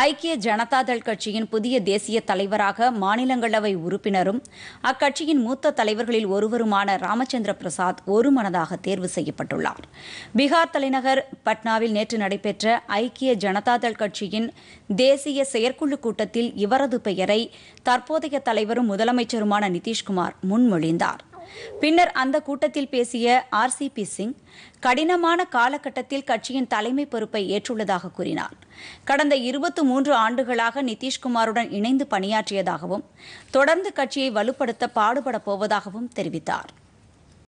ஐக்கிய ஜனதாதள் கட்சியின் புதிய தேசிய தலைவராக மாநிலங்களவை உறுப்பினரும் அக்கட்சியின் மூத்த தலைவர்களில் ஒருவருமான ராமச்சந்திர பிரசாத் ஒருமனதாக தேர்வு செய்யப்பட்டுள்ளார் பீகார் தலைநகர் பட்னாவில் நேற்று நடைபெற்ற ஐக்கிய ஜனதாதள் கட்சியின் தேசிய செயற்குழு கூட்டத்தில் இவரது பெயரை தற்போதைய தலைவரும் முதலமைச்சருமான நிதிஷ்குமார் முன்மொழிந்தார் பின்னர் அந்த கூட்டத்தில் பேசிய ஆர் சி பி சிங் கடினமான காலகட்டத்தில் கட்சியின் தலைமை பொறுப்பை ஏற்றுள்ளதாக கூறினார் கடந்த இருபத்தி மூன்று ஆண்டுகளாக நிதிஷ்குமாருடன் இணைந்து பணியாற்றியதாகவும் தொடர்ந்து கட்சியை வலுப்படுத்த பாடுபடப் போவதாகவும் தெரிவித்தார்